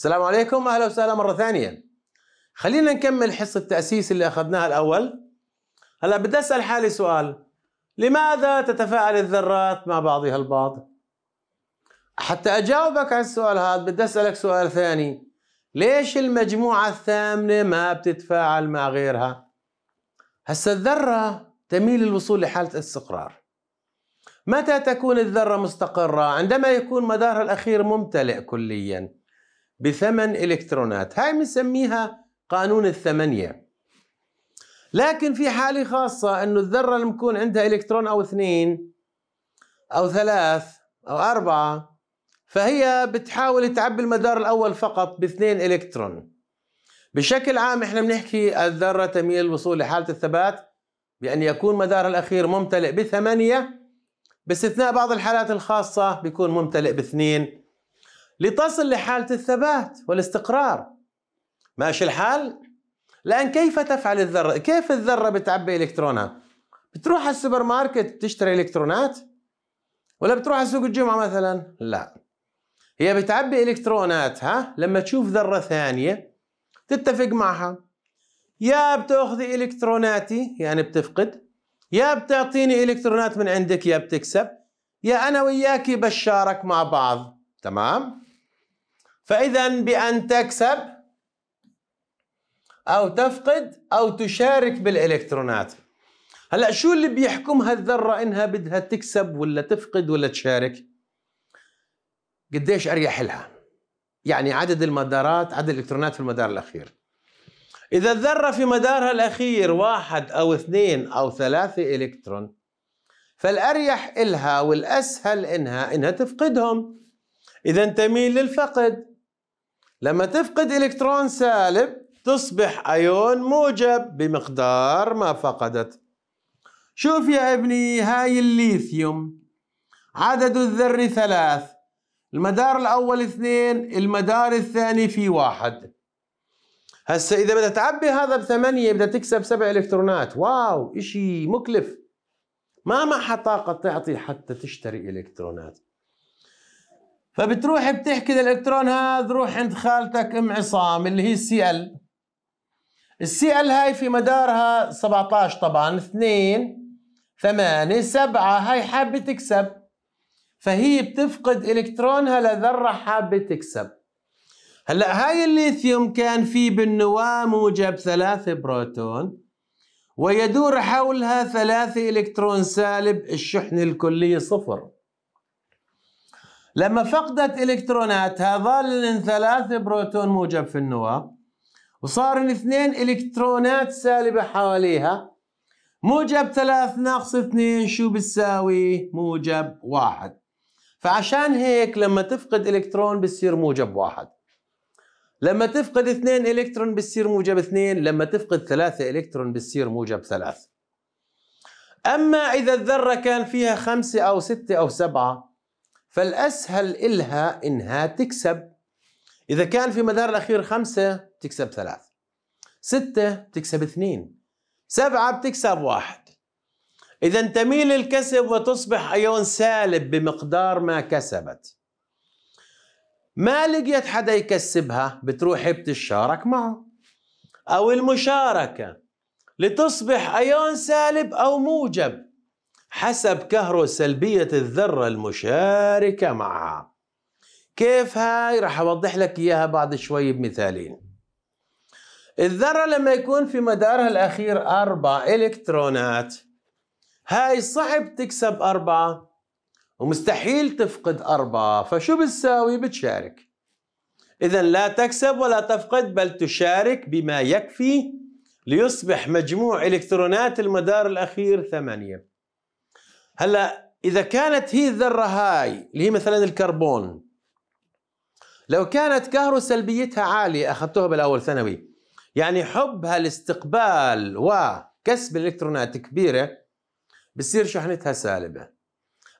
السلام عليكم اهلا وسهلا مره ثانيه خلينا نكمل حصه التاسيس اللي اخذناها الاول هلا بدي اسال حالي سؤال لماذا تتفاعل الذرات مع بعضها البعض حتى اجاوبك على السؤال هذا بدي اسالك سؤال ثاني ليش المجموعه الثامنه ما بتتفاعل مع غيرها هسا الذره تميل للوصول لحاله الاستقرار متى تكون الذرة مستقرة؟ عندما يكون مدارها الأخير ممتلئ كلياً بثمن إلكترونات هاي بنسميها قانون الثمانية لكن في حالة خاصة أنه الذرة اللي بكون عندها إلكترون أو اثنين أو ثلاث أو أربعة فهي بتحاول تعبي المدار الأول فقط باثنين إلكترون بشكل عام احنا بنحكي الذرة تميل الوصول لحالة الثبات بأن يكون مدارها الأخير ممتلئ بثمانية باستثناء بعض الحالات الخاصة بيكون ممتلئ باثنين لتصل لحالة الثبات والاستقرار ماشي الحال؟ لأن كيف تفعل الذرة؟ كيف الذرة بتعبي إلكترونها؟ بتروح على السوبر ماركت بتشتري إلكترونات؟ ولا بتروح على سوق الجمعة مثلا؟ لا هي بتعبي إلكتروناتها لما تشوف ذرة ثانية تتفق معها يا بتأخذي إلكتروناتي يعني بتفقد يا بتعطيني إلكترونات من عندك يا بتكسب يا أنا وياكي بشارك مع بعض تمام؟ فإذا بأن تكسب أو تفقد أو تشارك بالإلكترونات هلا شو اللي بيحكم هالذرة إنها بدها تكسب ولا تفقد ولا تشارك قديش أريح لها يعني عدد المدارات عدد الإلكترونات في المدار الأخير إذا الذرة في مدارها الأخير واحد أو اثنين أو ثلاثة إلكترون فالأريح إلها والأسهل إنها إنها تفقدهم إذا تميل للفقد لما تفقد إلكترون سالب تصبح أيون موجب بمقدار ما فقدت شوف يا ابني هاي الليثيوم عدد الذري ثلاث المدار الأول اثنين المدار الثاني في واحد هسا إذا بدها تعبي هذا بثمانية بدها تكسب سبع إلكترونات واو إشي مكلف ما معها طاقة تعطي حتى تشتري إلكترونات فبتروح بتحكي للالكترون هذا روح عند خالتك ام عصام اللي هي السي ال السي ال هاي في مدارها 17 طبعا 2 8 7 هاي حابه تكسب فهي بتفقد الكترونها لذره حابه تكسب هلا هاي الليثيوم كان في بالنواه موجب ثلاث بروتون ويدور حولها ثلاثة إلكترون سالب الشحن الكلي صفر لما فقدت الكتروناتها ظل ثلاث بروتون موجب في النواه وصار اثنين الكترونات سالبه حواليها موجب ثلاث ناقص اثنين شو بتساوي؟ موجب واحد فعشان هيك لما تفقد الكترون بتصير موجب واحد لما تفقد اثنين الكترون بتصير موجب اثنين لما تفقد ثلاثة الكترون بتصير موجب ثلاث اما اذا الذرة كان فيها خمسة او ستة او سبعة فالأسهل إلها إنها تكسب إذا كان في مدار الأخير خمسة تكسب ثلاث ستة تكسب اثنين سبعة بتكسب واحد إذا تميل الكسب وتصبح أيون سالب بمقدار ما كسبت ما لقيت حدا يكسبها بتروح بتشارك معه أو المشاركة لتصبح أيون سالب أو موجب حسب سلبية الذرة المشاركة معها كيف هاي رح أوضح لك إياها بعد شوي بمثالين الذرة لما يكون في مدارها الأخير أربع إلكترونات هاي صعب تكسب أربعة ومستحيل تفقد أربعة فشو بتساوي بتشارك إذا لا تكسب ولا تفقد بل تشارك بما يكفي ليصبح مجموع إلكترونات المدار الأخير ثمانية هلا اذا كانت هي الذره هاي اللي هي مثلا الكربون لو كانت كهرو سلبيتها عاليه اخذتوها بالاول ثانوي يعني حبها لاستقبال وكسب الالكترونات كبيره بصير شحنتها سالبه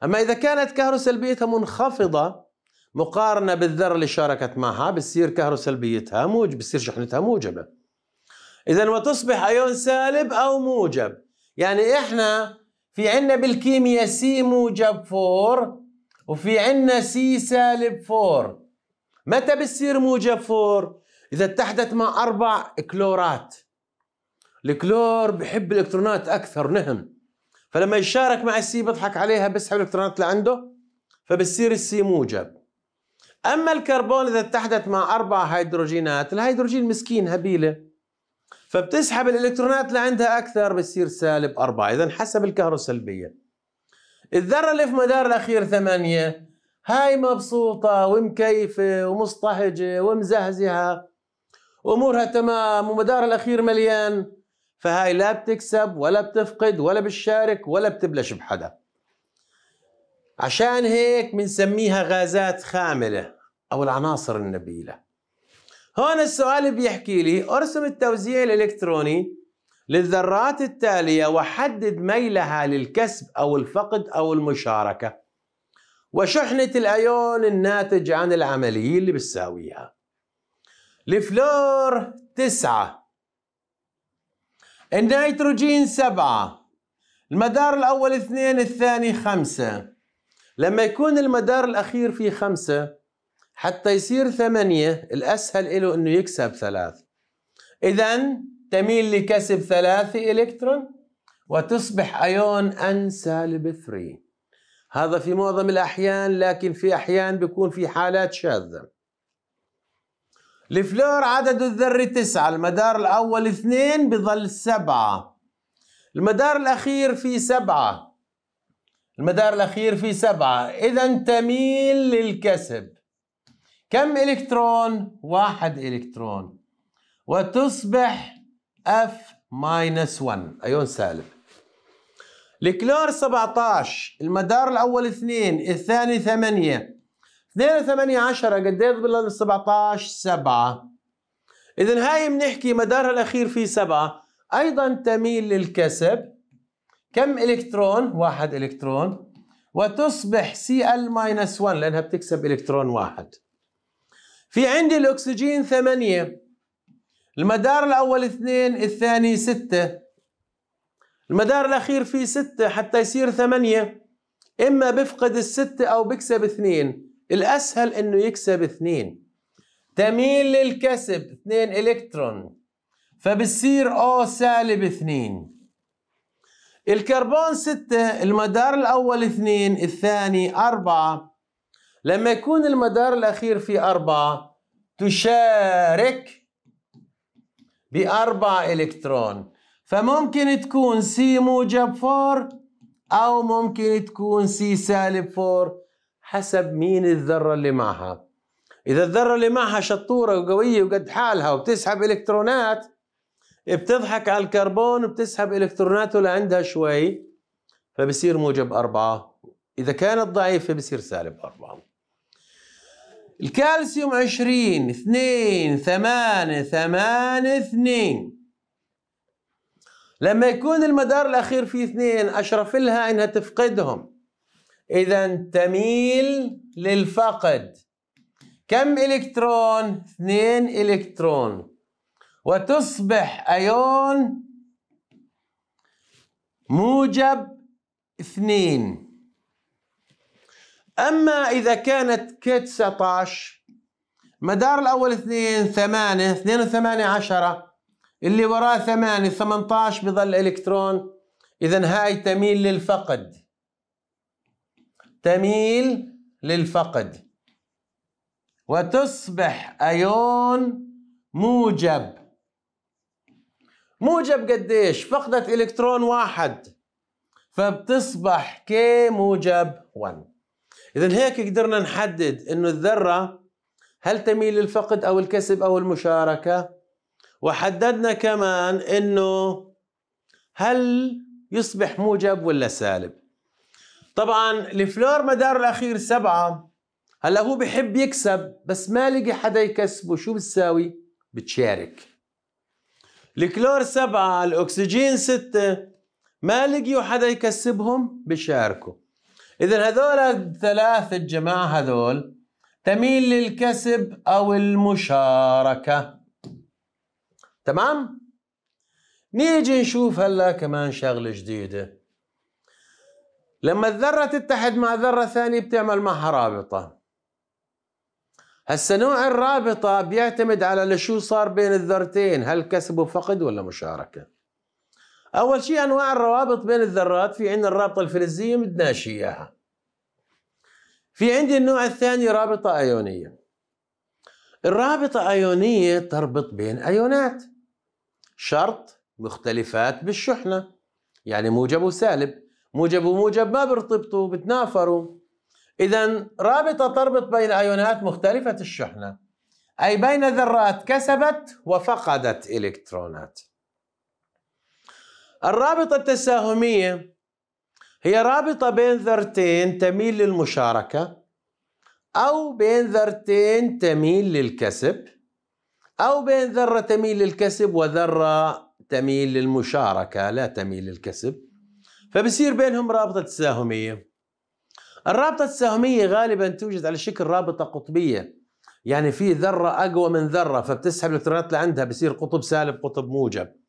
اما اذا كانت كهرو سلبيتها منخفضه مقارنه بالذره اللي شاركت معها بصير كهرو سلبيتها موجب بصير شحنتها موجبه اذا وتصبح ايون سالب او موجب يعني احنا في عنا بالكيمياء سي موجب 4 وفي عنا سي سالب 4 متى بتصير موجب 4 اذا اتحدت مع اربع كلورات الكلور بحب الالكترونات اكثر نهم فلما يشارك مع السي بضحك عليها بسحب الالكترونات لعنده فبتصير السي موجب اما الكربون اذا اتحدت مع اربع هيدروجينات الهيدروجين مسكين هبيله فبتسحب الالكترونات لعندها اكثر بتصير سالب 4 اذا حسب الكهروسلبيه الذره اللي في مدار الاخير 8 هاي مبسوطه ومكيفه ومصطهجه ومزهزها امورها تمام ومدار الاخير مليان فهاي لا بتكسب ولا بتفقد ولا بتشارك ولا بتبلش بحدا عشان هيك بنسميها غازات خامله او العناصر النبيله هون السؤال بيحكي لي ارسم التوزيع الالكتروني للذرات التاليه وحدد ميلها للكسب او الفقد او المشاركه وشحنه الايون الناتج عن العمليه اللي بتساويها الفلور تسعة النيتروجين سبعة المدار الأول اثنين الثاني خمسة لما يكون المدار الأخير فيه خمسة حتى يصير ثمانية الأسهل له أنه يكسب ثلاث إذا تميل لكسب ثلاثة إلكترون وتصبح أيون أن سالب ثري هذا في معظم الأحيان لكن في أحيان بيكون في حالات شاذة الفلور عدد الذري تسعة المدار الأول اثنين بظل سبعة المدار الأخير في سبعة المدار الأخير في سبعة إذا تميل للكسب كم إلكترون؟ واحد إلكترون وتصبح F ماينس 1 أيون سالب الكلور 17 المدار الأول 2 الثاني 8 2 8 10 قد ايه ضرب 17 7 إذا هاي بنحكي مدارها الأخير فيه 7 أيضا تميل للكسب كم إلكترون؟ واحد إلكترون وتصبح Cl-1 لأنها بتكسب إلكترون واحد في عندي الأكسجين ثمانية المدار الأول اثنين الثاني ستة المدار الأخير فيه ستة حتى يصير ثمانية إما بفقد الستة أو بكسب اثنين الأسهل إنه يكسب اثنين تميل للكسب اثنين إلكترون فبصير أو سالب اثنين الكربون ستة المدار الأول اثنين الثاني أربعة لما يكون المدار الأخير في أربعة تشارك بأربعة إلكترون فممكن تكون سي موجب 4 أو ممكن تكون سي سالب 4 حسب مين الذرة اللي معها إذا الذرة اللي معها شطورة وقوية وقد حالها وبتسحب إلكترونات بتضحك على الكربون وبتسحب إلكتروناته لعندها شوي فبصير موجب أربعة إذا كانت ضعيفة بصير سالب أربعة الكالسيوم 20 2 8 ثمانية 2 لما يكون المدار الأخير فيه اثنين أشرف لها أنها تفقدهم إذا تميل للفقد كم إلكترون؟ اثنين إلكترون وتصبح أيون موجب اثنين أما إذا كانت ك 19 مدار الأول اثنين ثمانية اثنين وثمانية عشرة اللي وراه ثمانية 18 بظل إلكترون إذا هاي تميل للفقد تميل للفقد وتصبح أيون موجب موجب قديش فقدت إلكترون واحد فبتصبح ك موجب 1 اذا هيك قدرنا نحدد انه الذره هل تميل للفقد او الكسب او المشاركه وحددنا كمان انه هل يصبح موجب ولا سالب طبعا الفلور مداره الاخير سبعه هلا هو بحب يكسب بس ما لقي حدا يكسبه شو بتساوي بتشارك الكلور سبعة الأكسجين ستة ما لقيوا حدا يكسبهم بشاركوا إذا هذول الثلاث الجماعة هذول تميل للكسب أو المشاركة تمام؟ نيجي نشوف هلا كمان شغلة جديدة لما الذرة تتحد مع ذرة ثانية بتعمل معها رابطة هسا نوع الرابطة بيعتمد على شو صار بين الذرتين هل كسب وفقد ولا مشاركة أول شيء أنواع الروابط بين الذرات في عندنا الرابطة الفلزية مدناش إياها في عندي النوع الثاني رابطة أيونية الرابطة أيونية تربط بين أيونات شرط مختلفات بالشحنة يعني موجب وسالب موجب وموجب ما بيرتبطوا بتنافروا إذا رابطة تربط بين أيونات مختلفة الشحنة أي بين ذرات كسبت وفقدت إلكترونات الرابطة التساهمية هي رابطة بين ذرتين تميل للمشاركة أو بين ذرتين تميل للكسب أو بين ذرة تميل للكسب وذرة تميل للمشاركة لا تميل للكسب فبصير بينهم رابطة تساهمية الرابطة التساهمية غالبا توجد على شكل رابطة قطبية يعني في ذرة أقوى من ذرة فبتسحب الإلكترونات لعندها بصير قطب سالب قطب موجب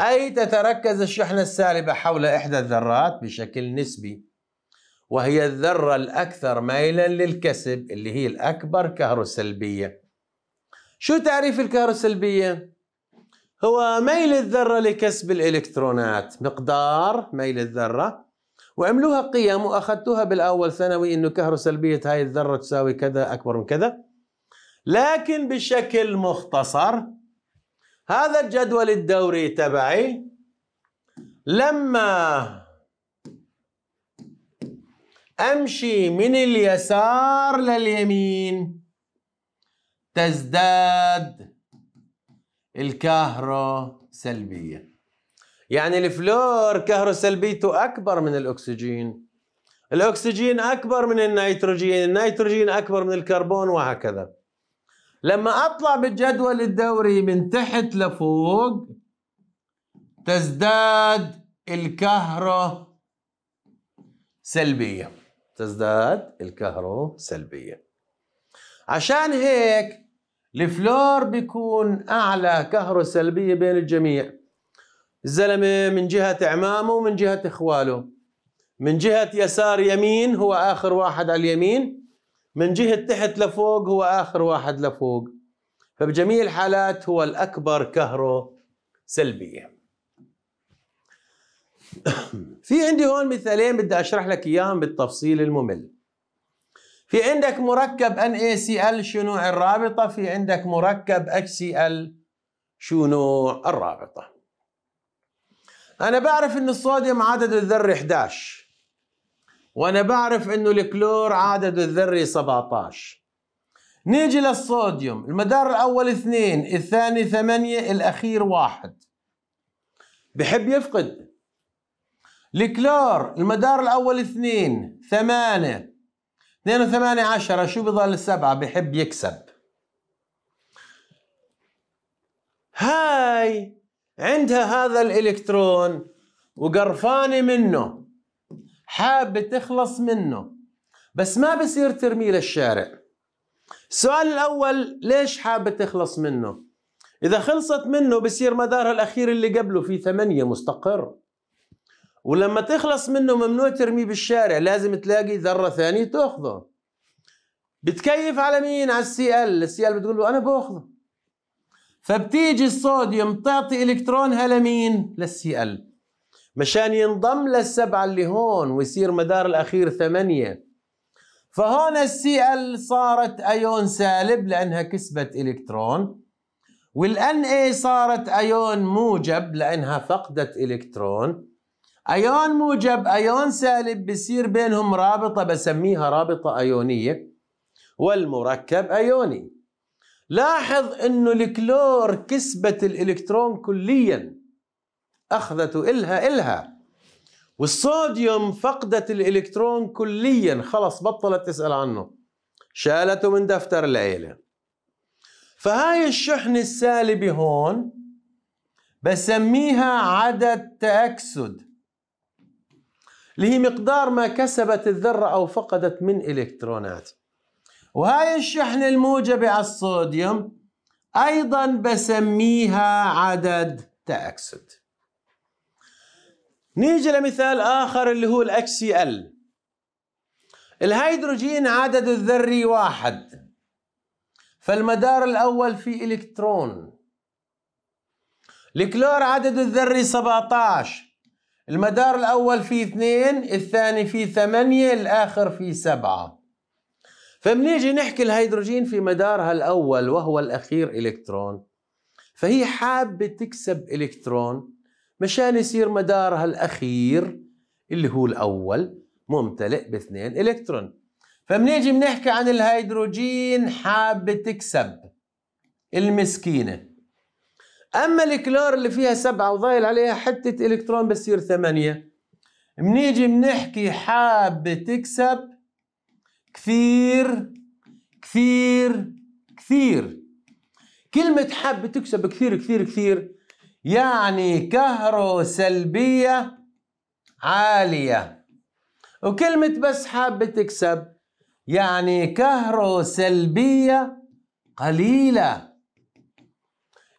أي تتركز الشحنة السالبة حول إحدى الذرات بشكل نسبي وهي الذرة الأكثر ميلا للكسب اللي هي الأكبر كهروسلبية شو تعريف الكهروسلبية؟ هو ميل الذرة لكسب الإلكترونات مقدار ميل الذرة وعملوها قيم وأخذتوها بالأول ثانوي أنه كهروسلبية هاي الذرة تساوي كذا أكبر من كذا لكن بشكل مختصر هذا الجدول الدوري تبعي لما امشي من اليسار لليمين تزداد سلبيه يعني الفلور سلبيته اكبر من الاكسجين الاكسجين اكبر من النيتروجين النيتروجين اكبر من الكربون وهكذا لما اطلع بالجدول الدوري من تحت لفوق تزداد الكهرة سلبية تزداد الكهرة سلبية عشان هيك الفلور بيكون أعلى كهرة سلبية بين الجميع الزلمة من جهة أعمامه ومن جهة إخواله من جهة يسار يمين هو آخر واحد على اليمين من جهة تحت لفوق هو آخر واحد لفوق فبجميع الحالات هو الأكبر كهرو سلبية في عندي هون مثالين بدي أشرح لك إياهم بالتفصيل الممل في عندك مركب NaCl نوع الرابطة في عندك مركب HCl نوع الرابطة أنا بعرف أن الصوديوم عدد الذري 11 وانا بعرف انه الكلور عدده الذري 17 نيجي للصوديوم المدار الاول اثنين الثاني ثمانية الاخير واحد بحب يفقد الكلور المدار الاول اثنين ثمانية اثنين وثمانية عشرة شو بضل السبعة بحب يكسب هاي عندها هذا الالكترون وقرفانة منه حابة تخلص منه بس ما بصير ترميه للشارع السؤال الأول ليش حابة تخلص منه إذا خلصت منه بصير مدارها الأخير اللي قبله في ثمانية مستقر ولما تخلص منه ممنوع ترميه بالشارع لازم تلاقي ذرة ثانية تأخذه بتكيف على مين على السي ال السي ال بتقول له أنا بأخذه فبتيجي الصوديوم تعطي إلكترونها لمين للسي ال مشان ينضم للسبعة اللي هون ويصير مدار الأخير ثمانية فهون السي ال صارت أيون سالب لأنها كسبت إلكترون والان اي صارت ايون موجب لانها فقدت الكترون ايون موجب ايون سالب بصير بينهم رابطه بسميها رابطه ايونيه والمركب ايوني لاحظ انه الكلور كسبت الالكترون كليا أخذت إلها إلها والصوديوم فقدت الإلكترون كليا خلص بطلت تسأل عنه شالته من دفتر العيلة فهاي الشحنة السالبة هون بسميها عدد تأكسد اللي هي مقدار ما كسبت الذرة أو فقدت من إلكترونات وهاي الشحنة الموجبة على الصوديوم أيضا بسميها عدد تأكسد نيجي لمثال آخر اللي هو الاكس سي ال الهيدروجين عدد الذري واحد فالمدار الأول فيه إلكترون الكلور عدد الذري 17 المدار الأول فيه اثنين الثاني فيه ثمانية الآخر فيه سبعة فبنيجي نحكي الهيدروجين في مدارها الأول وهو الأخير إلكترون فهي حابة تكسب إلكترون مشان يصير مدارها الأخير اللي هو الأول ممتلئ باثنين إلكترون فبنيجي بنحكي عن الهيدروجين حابة تكسب المسكينة أما الكلور اللي فيها سبعة وضايل عليها حتة إلكترون بتصير ثمانية بنيجي بنحكي حابة تكسب كثير كثير كثير كلمة حابة تكسب كثير كثير كثير يعني كهرو سلبية عالية وكلمة بس حابة تكسب يعني كهرو سلبية قليلة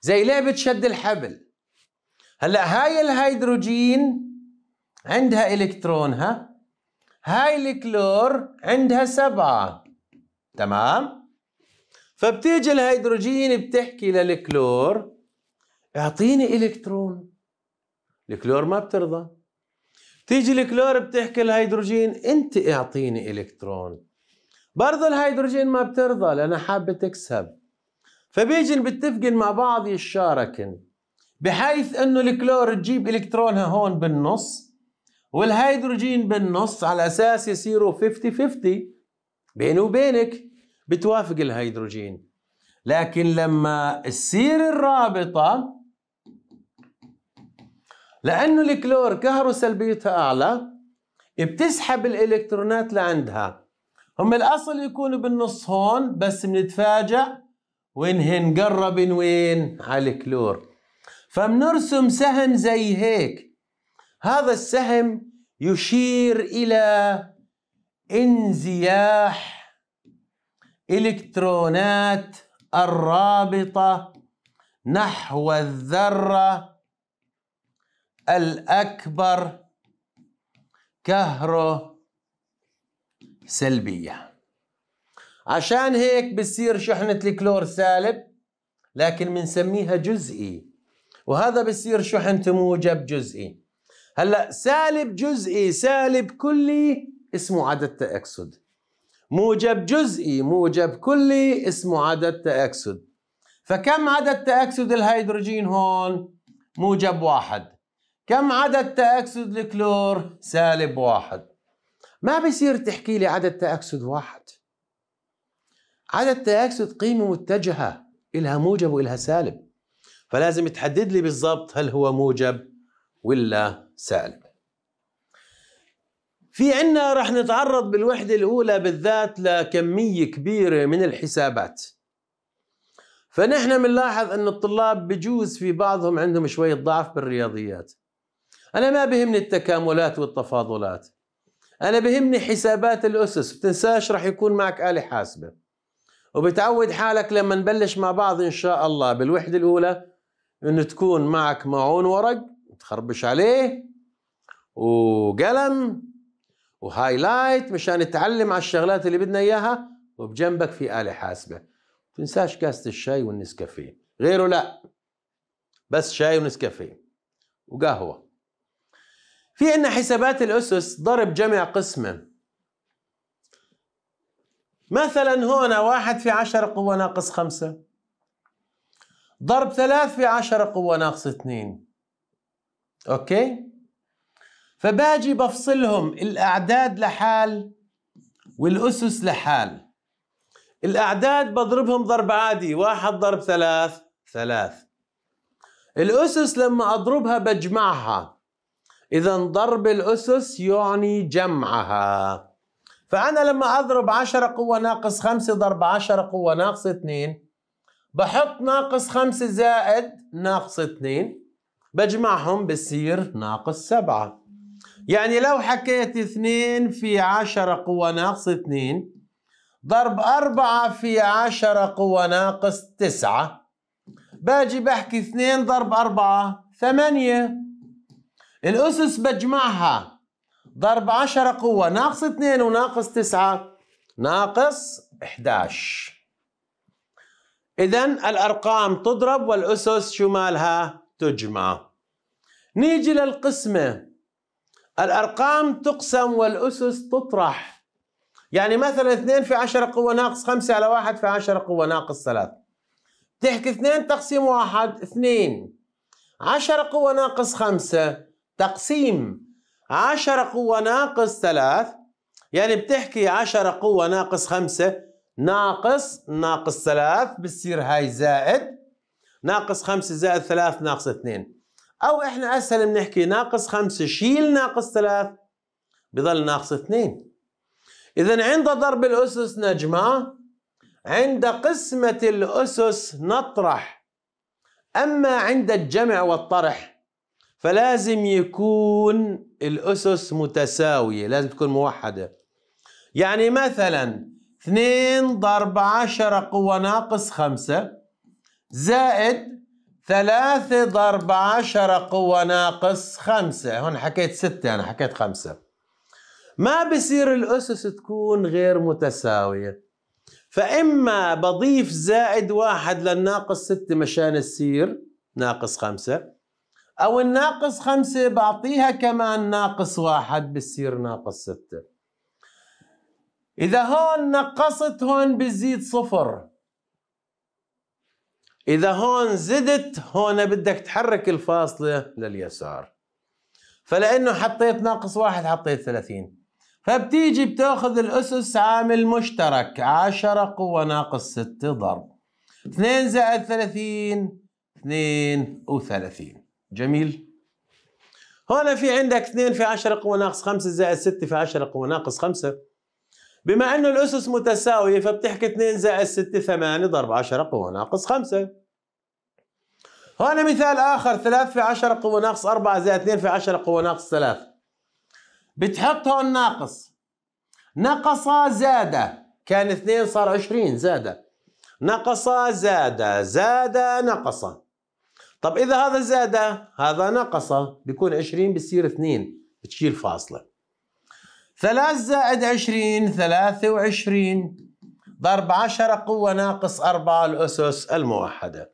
زي لعبة شد الحبل هلا هاي الهيدروجين عندها إلكترونها هاي الكلور عندها سبعة تمام فبتيجي الهيدروجين بتحكي للكلور اعطيني الكترون الكلور ما بترضى تيجي الكلور بتحكي الهيدروجين انت اعطيني الكترون برضه الهيدروجين ما بترضى لانها حابه تكسب فبيجن بتفقن مع بعض يتشاركن بحيث انه الكلور تجيب الكترونها هون بالنص والهيدروجين بالنص على اساس يصيروا 50 50 بيني وبينك بتوافق الهيدروجين لكن لما تصير الرابطه لأنه الكلور سلبيتها أعلى بتسحب الإلكترونات لعندها هم الأصل يكونوا بالنص هون بس بنتفاجأ وينهن قربن وين على الكلور فبنرسم سهم زي هيك هذا السهم يشير إلى انزياح إلكترونات الرابطة نحو الذرة الأكبر كهرو سلبية عشان هيك بتصير شحنة الكلور سالب لكن بنسميها جزئي وهذا بصير شحنته موجب جزئي هلا سالب جزئي سالب كلي اسمه عدد تأكسد موجب جزئي موجب كلي اسمه عدد تأكسد فكم عدد تأكسد الهيدروجين هون موجب واحد كم عدد تأكسد الكلور؟ سالب واحد ما بيصير تحكي لي عدد تأكسد واحد عدد تأكسد قيمة متجهة إلها موجب وإلها سالب فلازم تحدد لي بالضبط هل هو موجب ولا سالب في عنا رح نتعرض بالوحدة الأولى بالذات لكمية كبيرة من الحسابات فنحن بنلاحظ أن الطلاب بجوز في بعضهم عندهم شوية ضعف بالرياضيات أنا ما بهمني التكاملات والتفاضلات أنا بهمني حسابات الأسس بتنساش رح يكون معك آلة حاسبة وبتعود حالك لما نبلش مع بعض إن شاء الله بالوحدة الأولى إنه تكون معك معون ورق تخربش عليه وقلم وهايلايت مشان تعلم على الشغلات اللي بدنا إياها وبجنبك في آلة حاسبة تنساش كاسة الشاي والنسكافيه غيره لا بس شاي ونسكافيه وقهوه في عندنا حسابات الأسس ضرب جمع قسمة مثلا هنا واحد في عشرة قوة ناقص خمسة ضرب ثلاث في عشرة قوة ناقص اثنين أوكي فباجي بفصلهم الأعداد لحال والأسس لحال الأعداد بضربهم ضرب عادي واحد ضرب ثلاث ثلاث الأسس لما أضربها بجمعها إذا ضرب الأسس يعني جمعها فأنا لما أضرب 10 قوة ناقص 5 ضرب 10 قوة ناقص 2 بحط ناقص 5 زائد ناقص 2 بجمعهم بصير ناقص 7 يعني لو حكيت 2 في 10 قوة ناقص 2 ضرب 4 في 10 قوة ناقص 9 باجي بحكي 2 ضرب 4 8 الأسس بجمعها ضرب عشرة قوة ناقص اثنين وناقص تسعة ناقص احداش إذن الأرقام تضرب والأسس شو مالها تجمع نيجي للقسمة الأرقام تقسم والأسس تطرح يعني مثلا اثنين في عشرة قوة ناقص خمسة على واحد في عشرة قوة ناقص ثلاث تحكي اثنين تقسيم واحد اثنين عشرة قوة ناقص خمسة تقسيم 10 قوة ناقص ثلاث يعني بتحكي 10 قوة ناقص 5 ناقص ناقص 3 بتصير هاي زائد ناقص 5 زائد 3 ناقص 2 أو إحنا أسهل بنحكي ناقص 5 شيل ناقص 3 بضل ناقص 2 إذا عند ضرب الأسس نجمع عند قسمة الأسس نطرح أما عند الجمع والطرح فلازم يكون الأسس متساوية لازم تكون موحدة يعني مثلا 2 ضرب 10 قوة ناقص 5 زائد 3 ضرب 10 قوة ناقص 5 هون حكيت 6 أنا حكيت 5 ما بصير الأسس تكون غير متساوية فإما بضيف زائد واحد للناقص 6 مشان تصير ناقص 5 أو الناقص خمسة بعطيها كمان ناقص واحد بصير ناقص ستة إذا هون نقصت هون بزيد صفر إذا هون زدت هون بدك تحرك الفاصلة لليسار فلأنه حطيت ناقص واحد حطيت 30 فبتيجي بتاخذ الأسس عامل مشترك 10 قوة ناقص 6 ضرب 2 زائد 30 32 جميل هنا في عندك 2 في 10 قوة ناقص 5 زائد 6 في 10 قوة ناقص 5 بما أنه الأسس متساوية فبتحكي 2 زائد 6 8 ضرب 10 قوة ناقص 5 هنا مثال آخر 3 في 10 قوة ناقص 4 زائد 2 في 10 قوة ناقص 3 بتحط هون ناقص نقص زاد كان 2 صار 20 زاد نقص زاد زاد نقص طب إذا هذا زاد هذا نقص بيكون 20 بتصير 2 بتشيل فاصلة 3 زائد 20 23 ضرب 10 قوة ناقص 4 الأسس الموحدة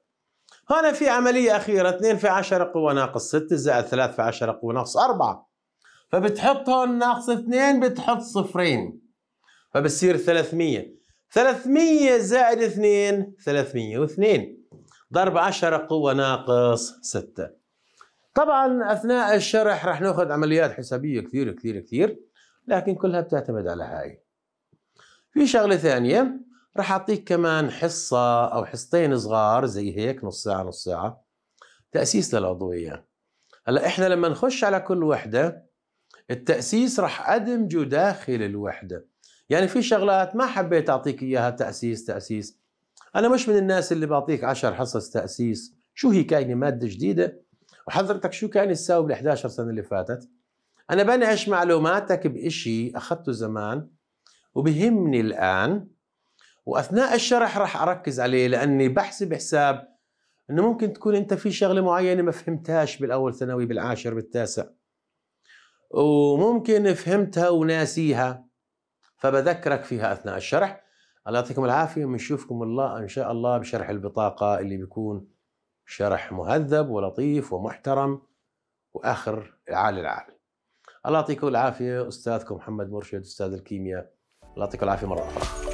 هنا في عملية أخيرة 2 في 10 قوة ناقص 6 زائد 3 في 10 قوة ناقص 4 فبتحط هون ناقص 2 بتحط صفرين فبتصير 300 300 زائد 2 302 ضرب 10 قوة ناقص 6 طبعا أثناء الشرح رح ناخذ عمليات حسابية كثير كثير كثير لكن كلها بتعتمد على هاي في شغلة ثانية رح أعطيك كمان حصة أو حصتين صغار زي هيك نص ساعة نص ساعة تأسيس للعضوية هلا إحنا لما نخش على كل وحدة التأسيس رح أدمجه داخل الوحدة يعني في شغلات ما حبيت أعطيك إياها تأسيس تأسيس انا مش من الناس اللي بعطيك 10 حصص تاسيس شو هي كاينه ماده جديده وحضرتك شو كان تساوي بال 11 سنه اللي فاتت انا بنعش معلوماتك بإشي اخذته زمان وبهمني الان واثناء الشرح راح اركز عليه لاني بحسب حساب انه ممكن تكون انت في شغله معينه ما فهمتهاش بالاول ثانوي بالعاشر بالتاسع وممكن فهمتها وناسيها فبذكرك فيها اثناء الشرح الله يعطيكم العافيه بنشوفكم الله ان شاء الله بشرح البطاقه اللي بيكون شرح مهذب ولطيف ومحترم واخر عالي العالي الله يعطيكم العافيه استاذكم محمد مرشد استاذ الكيمياء الله يعطيكم العافيه مره اخرى